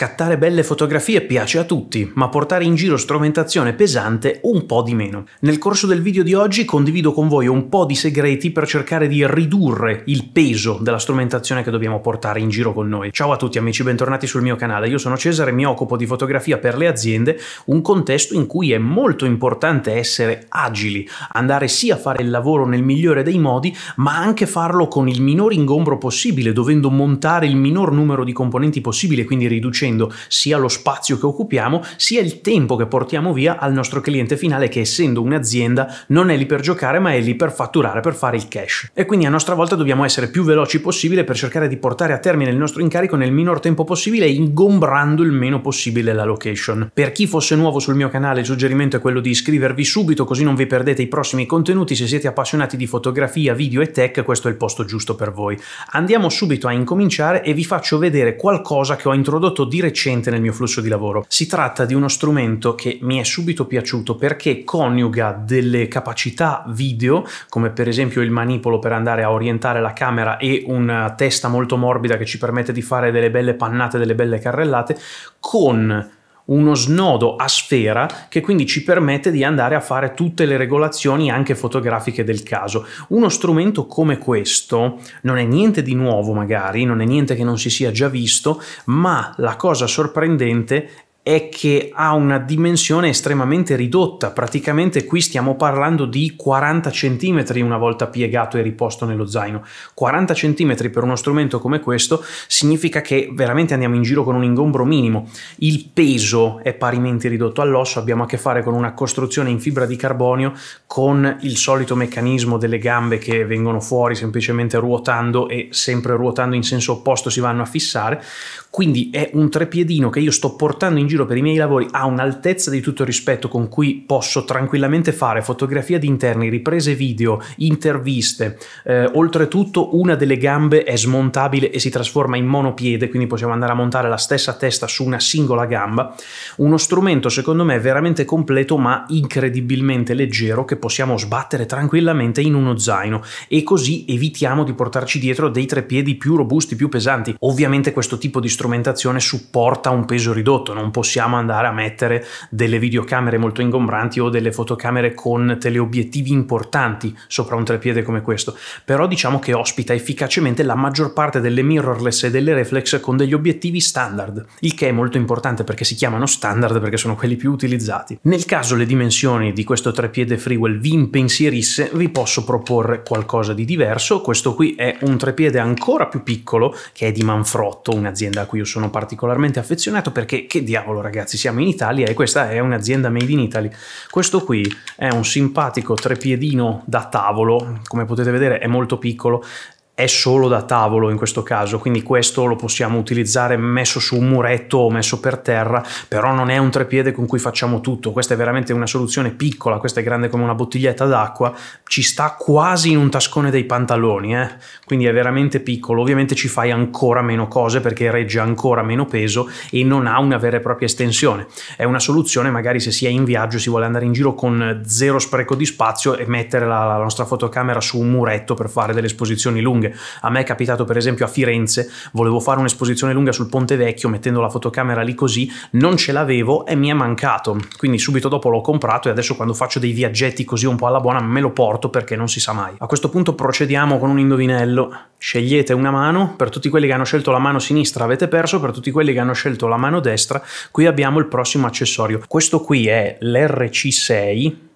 Scattare belle fotografie piace a tutti, ma portare in giro strumentazione pesante un po' di meno. Nel corso del video di oggi condivido con voi un po' di segreti per cercare di ridurre il peso della strumentazione che dobbiamo portare in giro con noi. Ciao a tutti amici, bentornati sul mio canale. Io sono Cesare, mi occupo di fotografia per le aziende, un contesto in cui è molto importante essere agili, andare sia a fare il lavoro nel migliore dei modi, ma anche farlo con il minor ingombro possibile, dovendo montare il minor numero di componenti possibile, quindi riducendo facendo, sia lo spazio che occupiamo, sia il tempo che portiamo via al nostro cliente finale che essendo un'azienda non è lì per giocare ma è lì per fatturare, per fare il cash. E quindi a nostra volta dobbiamo essere più veloci possibile per cercare di portare a termine il nostro incarico nel minor tempo possibile ingombrando il meno possibile la location. Per chi fosse nuovo sul mio canale il suggerimento è quello di iscrivervi subito così non vi perdete i prossimi contenuti, se siete appassionati di fotografia, video e tech questo è il posto giusto per voi. Andiamo subito a incominciare e vi faccio vedere qualcosa che ho introdotto di recente nel mio flusso di lavoro. Si tratta di uno strumento che mi è subito piaciuto perché coniuga delle capacità video, come per esempio il manipolo per andare a orientare la camera e una testa molto morbida che ci permette di fare delle belle pannate, delle belle carrellate, con uno snodo a sfera che quindi ci permette di andare a fare tutte le regolazioni anche fotografiche del caso. Uno strumento come questo non è niente di nuovo magari, non è niente che non si sia già visto, ma la cosa sorprendente è che ha una dimensione estremamente ridotta, praticamente qui stiamo parlando di 40 cm una volta piegato e riposto nello zaino. 40 cm per uno strumento come questo significa che veramente andiamo in giro con un ingombro minimo. Il peso è parimenti ridotto all'osso, abbiamo a che fare con una costruzione in fibra di carbonio con il solito meccanismo delle gambe che vengono fuori semplicemente ruotando e sempre ruotando in senso opposto si vanno a fissare, quindi è un trepiedino che io sto portando in giro giro per i miei lavori ha un'altezza di tutto rispetto con cui posso tranquillamente fare fotografia di interni, riprese video, interviste. Eh, oltretutto una delle gambe è smontabile e si trasforma in monopiede, quindi possiamo andare a montare la stessa testa su una singola gamba. Uno strumento secondo me veramente completo ma incredibilmente leggero che possiamo sbattere tranquillamente in uno zaino e così evitiamo di portarci dietro dei treppiedi più robusti, più pesanti. Ovviamente questo tipo di strumentazione supporta un peso ridotto, non può possiamo andare a mettere delle videocamere molto ingombranti o delle fotocamere con teleobiettivi importanti sopra un trepiede come questo, però diciamo che ospita efficacemente la maggior parte delle mirrorless e delle reflex con degli obiettivi standard, il che è molto importante perché si chiamano standard perché sono quelli più utilizzati. Nel caso le dimensioni di questo trepiede Freewell vi impensierisse, vi posso proporre qualcosa di diverso, questo qui è un trepiede ancora più piccolo che è di Manfrotto, un'azienda a cui io sono particolarmente affezionato perché che diavolo cavolo ragazzi, siamo in Italia e questa è un'azienda made in Italy. Questo qui è un simpatico trepiedino da tavolo, come potete vedere è molto piccolo, è solo da tavolo in questo caso, quindi questo lo possiamo utilizzare messo su un muretto o messo per terra, però non è un trepiede con cui facciamo tutto, questa è veramente una soluzione piccola, questa è grande come una bottiglietta d'acqua, ci sta quasi in un tascone dei pantaloni, eh? quindi è veramente piccolo, ovviamente ci fai ancora meno cose perché regge ancora meno peso e non ha una vera e propria estensione, è una soluzione magari se si è in viaggio si vuole andare in giro con zero spreco di spazio e mettere la, la nostra fotocamera su un muretto per fare delle esposizioni lunghe, a me è capitato per esempio a Firenze, volevo fare un'esposizione lunga sul Ponte Vecchio mettendo la fotocamera lì così, non ce l'avevo e mi è mancato, quindi subito dopo l'ho comprato e adesso quando faccio dei viaggetti così un po' alla buona me lo porto perché non si sa mai. A questo punto procediamo con un indovinello. Scegliete una mano, per tutti quelli che hanno scelto la mano sinistra avete perso, per tutti quelli che hanno scelto la mano destra qui abbiamo il prossimo accessorio. Questo qui è l'RC6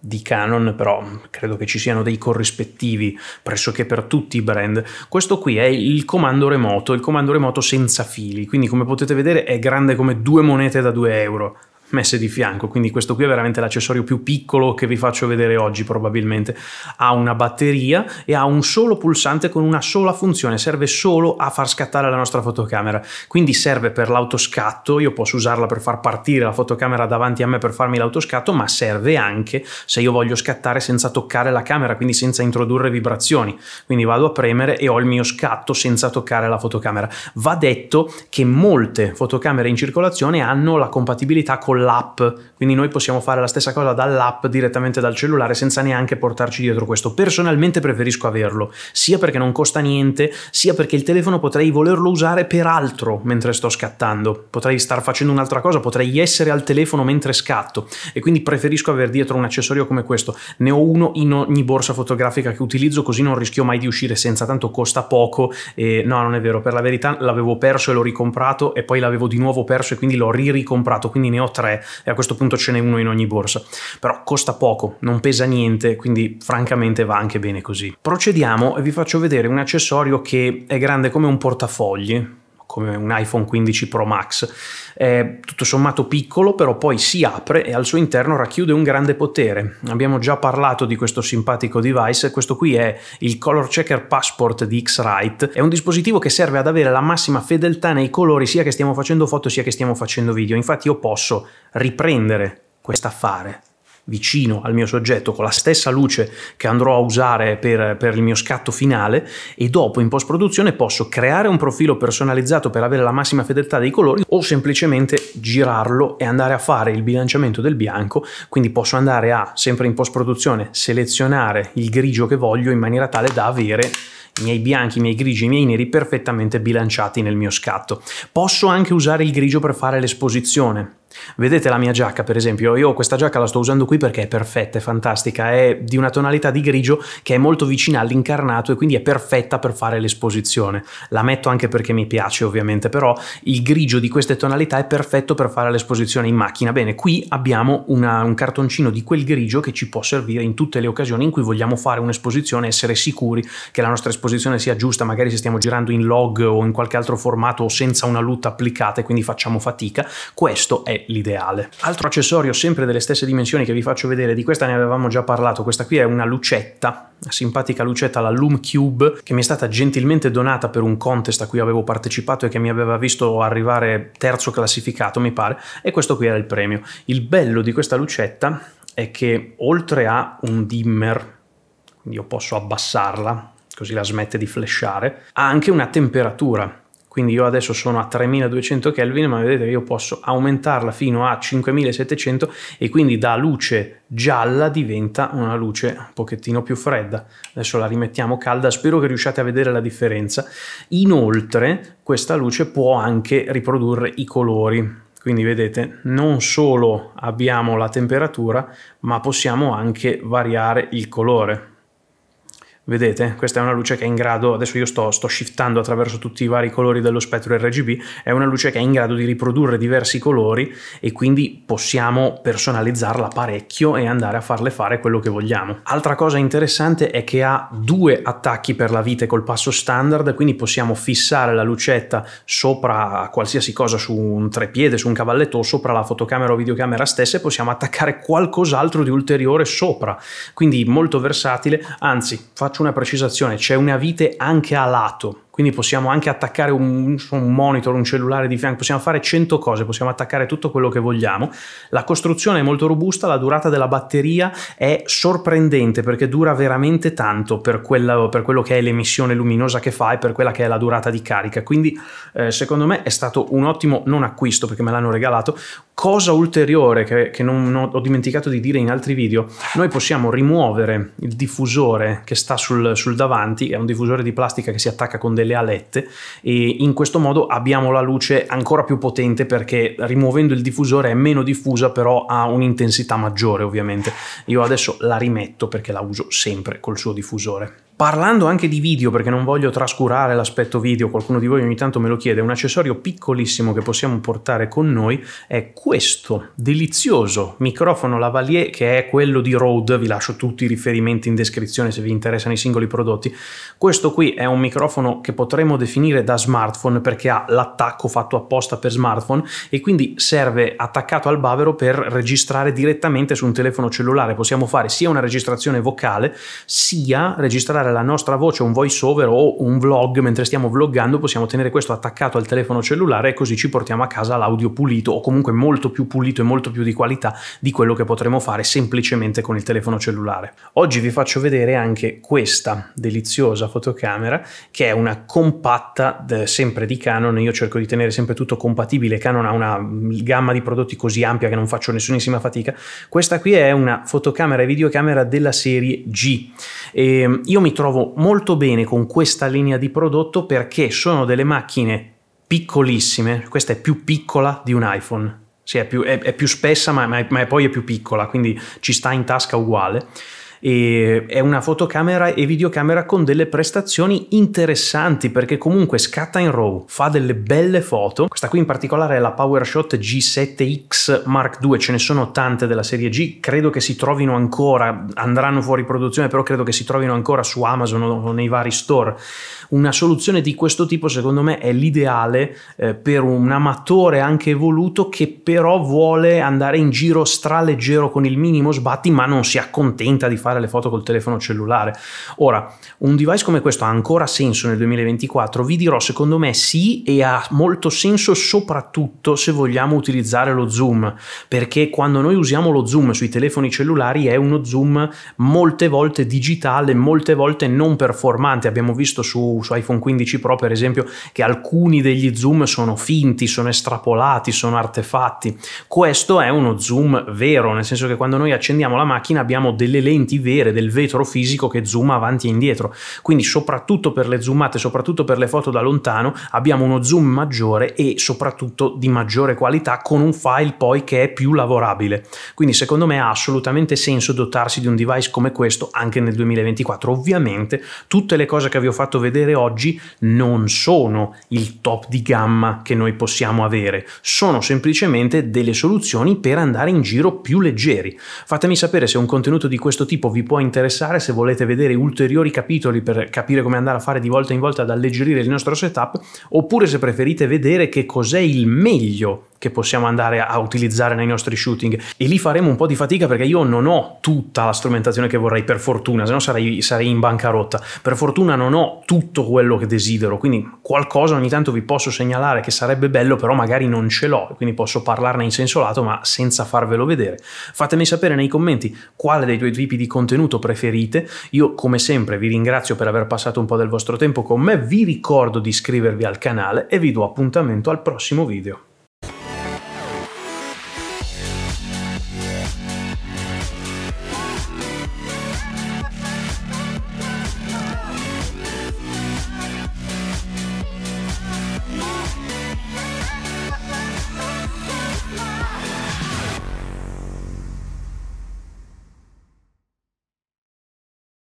di Canon, però credo che ci siano dei corrispettivi pressoché per tutti i brand. Questo qui è il comando remoto, il comando remoto senza fili, quindi come potete vedere è grande come due monete da 2 euro messe di fianco, quindi questo qui è veramente l'accessorio più piccolo che vi faccio vedere oggi probabilmente. Ha una batteria e ha un solo pulsante con una sola funzione, serve solo a far scattare la nostra fotocamera, quindi serve per l'autoscatto, io posso usarla per far partire la fotocamera davanti a me per farmi l'autoscatto, ma serve anche se io voglio scattare senza toccare la camera, quindi senza introdurre vibrazioni, quindi vado a premere e ho il mio scatto senza toccare la fotocamera. Va detto che molte fotocamere in circolazione hanno la compatibilità con con l'app, quindi noi possiamo fare la stessa cosa dall'app direttamente dal cellulare senza neanche portarci dietro questo. Personalmente preferisco averlo, sia perché non costa niente, sia perché il telefono potrei volerlo usare per altro mentre sto scattando, potrei star facendo un'altra cosa, potrei essere al telefono mentre scatto e quindi preferisco aver dietro un accessorio come questo. Ne ho uno in ogni borsa fotografica che utilizzo così non rischio mai di uscire senza, tanto costa poco e no, non è vero, per la verità l'avevo perso e l'ho ricomprato e poi l'avevo di nuovo perso e quindi l'ho ricomprato, quindi ne ho tre tre e a questo punto ce n'è uno in ogni borsa. Però costa poco, non pesa niente, quindi francamente va anche bene così. Procediamo e vi faccio vedere un accessorio che è grande come un portafogli, come un iPhone 15 Pro Max. È tutto sommato piccolo, però poi si apre e al suo interno racchiude un grande potere. Abbiamo già parlato di questo simpatico device, questo qui è il Color Checker Passport di X-Rite. È un dispositivo che serve ad avere la massima fedeltà nei colori sia che stiamo facendo foto sia che stiamo facendo video. Infatti io posso riprendere questo affare vicino al mio soggetto con la stessa luce che andrò a usare per, per, il mio scatto finale e dopo in post produzione posso creare un profilo personalizzato per avere la massima fedeltà dei colori o semplicemente girarlo e andare a fare il bilanciamento del bianco quindi posso andare a sempre in post produzione selezionare il grigio che voglio in maniera tale da avere i miei bianchi, i miei grigi, i miei neri perfettamente bilanciati nel mio scatto. Posso anche usare il grigio per fare l'esposizione, Vedete la mia giacca, per esempio, io questa giacca la sto usando qui perché è perfetta, è fantastica, è di una tonalità di grigio che è molto vicina all'incarnato e quindi è perfetta per fare l'esposizione. La metto anche perché mi piace, ovviamente, però il grigio di queste tonalità è perfetto per fare l'esposizione in macchina. Bene, qui abbiamo una, un cartoncino di quel grigio che ci può servire in tutte le occasioni in cui vogliamo fare un'esposizione, essere sicuri che la nostra esposizione sia giusta, magari se stiamo girando in log o in qualche altro formato o senza una lutta applicata e quindi facciamo fatica. Questo è l'ideale. Altro accessorio sempre delle stesse dimensioni che vi faccio vedere, di questa ne avevamo già parlato, questa qui è una lucetta, una simpatica lucetta, la Loom Cube, che mi è stata gentilmente donata per un contest a cui avevo partecipato e che mi aveva visto arrivare terzo classificato, mi pare, e questo qui era il premio. Il bello di questa lucetta è che oltre a un dimmer, quindi io posso abbassarla, così la smette di flashare, ha anche una temperatura quindi io adesso sono a 3200 Kelvin, ma vedete che io posso aumentarla fino a 5700 e quindi da luce gialla diventa una luce un pochettino più fredda. Adesso la rimettiamo calda, spero che riusciate a vedere la differenza. Inoltre questa luce può anche riprodurre i colori. Quindi vedete, non solo abbiamo la temperatura, ma possiamo anche variare il colore. Vedete? Questa è una luce che è in grado, adesso io sto, sto, shiftando attraverso tutti i vari colori dello spettro RGB, è una luce che è in grado di riprodurre diversi colori e quindi possiamo personalizzarla parecchio e andare a farle fare quello che vogliamo. Altra cosa interessante è che ha due attacchi per la vite col passo standard, quindi possiamo fissare la lucetta sopra qualsiasi cosa su un trepiede, su un cavalletto o sopra la fotocamera o videocamera stessa e possiamo attaccare qualcos'altro di ulteriore sopra. Quindi molto versatile, anzi faccio faccio una precisazione, c'è una vite anche a lato quindi possiamo anche attaccare un, un, monitor, un cellulare di fianco, possiamo fare 100 cose, possiamo attaccare tutto quello che vogliamo. La costruzione è molto robusta, la durata della batteria è sorprendente perché dura veramente tanto per, quella, per quello che è l'emissione luminosa che fa e per quella che è la durata di carica. Quindi eh, secondo me è stato un ottimo non acquisto perché me l'hanno regalato. Cosa ulteriore che, che non, non ho dimenticato di dire in altri video, noi possiamo rimuovere il diffusore che sta sul, sul davanti, è un diffusore di plastica che si attacca con delle delle alette e in questo modo abbiamo la luce ancora più potente perché rimuovendo il diffusore è meno diffusa però ha un'intensità maggiore ovviamente. Io adesso la rimetto perché la uso sempre col suo diffusore. Parlando anche di video, perché non voglio trascurare l'aspetto video, qualcuno di voi ogni tanto me lo chiede, un accessorio piccolissimo che possiamo portare con noi è questo delizioso microfono lavalier che è quello di Rode, vi lascio tutti i riferimenti in descrizione se vi interessano i singoli prodotti. Questo qui è un microfono che potremmo definire da smartphone perché ha l'attacco fatto apposta per smartphone e quindi serve attaccato al bavero per registrare direttamente su un telefono cellulare. Possiamo fare sia una registrazione vocale sia registrare ascoltare la nostra voce, un voice over o un vlog mentre stiamo vloggando, possiamo tenere questo attaccato al telefono cellulare e così ci portiamo a casa l'audio pulito o comunque molto più pulito e molto più di qualità di quello che potremo fare semplicemente con il telefono cellulare. Oggi vi faccio vedere anche questa deliziosa fotocamera che è una compatta eh, sempre di Canon, io cerco di tenere sempre tutto compatibile, Canon ha una mm, gamma di prodotti così ampia che non faccio nessunissima fatica. Questa qui è una fotocamera e videocamera della serie G e ehm, io mi trovo molto bene con questa linea di prodotto perché sono delle macchine piccolissime, questa è più piccola di un iPhone, sì, è, più, è, è più spessa ma, ma, ma poi è più piccola, quindi ci sta in tasca uguale e è una fotocamera e videocamera con delle prestazioni interessanti perché comunque scatta in RAW, fa delle belle foto. Questa qui in particolare è la PowerShot G7X Mark II, ce ne sono tante della serie G, credo che si trovino ancora, andranno fuori produzione, però credo che si trovino ancora su Amazon o nei vari store. Una soluzione di questo tipo secondo me è l'ideale eh, per un amatore anche evoluto che però vuole andare in giro straleggero con il minimo sbatti ma non si accontenta di fare fare le foto col telefono cellulare. Ora, un device come questo ha ancora senso nel 2024? Vi dirò, secondo me sì e ha molto senso soprattutto se vogliamo utilizzare lo zoom, perché quando noi usiamo lo zoom sui telefoni cellulari è uno zoom molte volte digitale, molte volte non performante. Abbiamo visto su, su iPhone 15 Pro per esempio che alcuni degli zoom sono finti, sono estrapolati, sono artefatti. Questo è uno zoom vero, nel senso che quando noi accendiamo la macchina abbiamo delle lenti vere, del vetro fisico che zooma avanti e indietro. Quindi soprattutto per le zoomate, soprattutto per le foto da lontano, abbiamo uno zoom maggiore e soprattutto di maggiore qualità con un file poi che è più lavorabile. Quindi secondo me ha assolutamente senso dotarsi di un device come questo anche nel 2024. Ovviamente tutte le cose che vi ho fatto vedere oggi non sono il top di gamma che noi possiamo avere, sono semplicemente delle soluzioni per andare in giro più leggeri. Fatemi sapere se un contenuto di questo tipo tempo vi può interessare se volete vedere ulteriori capitoli per capire come andare a fare di volta in volta ad alleggerire il nostro setup, oppure se preferite vedere che cos'è il meglio che possiamo andare a utilizzare nei nostri shooting e lì faremo un po' di fatica perché io non ho tutta la strumentazione che vorrei per fortuna, se no sarei, sarei in bancarotta. Per fortuna non ho tutto quello che desidero, quindi qualcosa ogni tanto vi posso segnalare che sarebbe bello, però magari non ce l'ho, quindi posso parlarne in senso lato ma senza farvelo vedere. Fatemi sapere nei commenti quale dei due tipi di contenuto preferite. Io come sempre vi ringrazio per aver passato un po' del vostro tempo con me, vi ricordo di iscrivervi al canale e vi do appuntamento al prossimo video.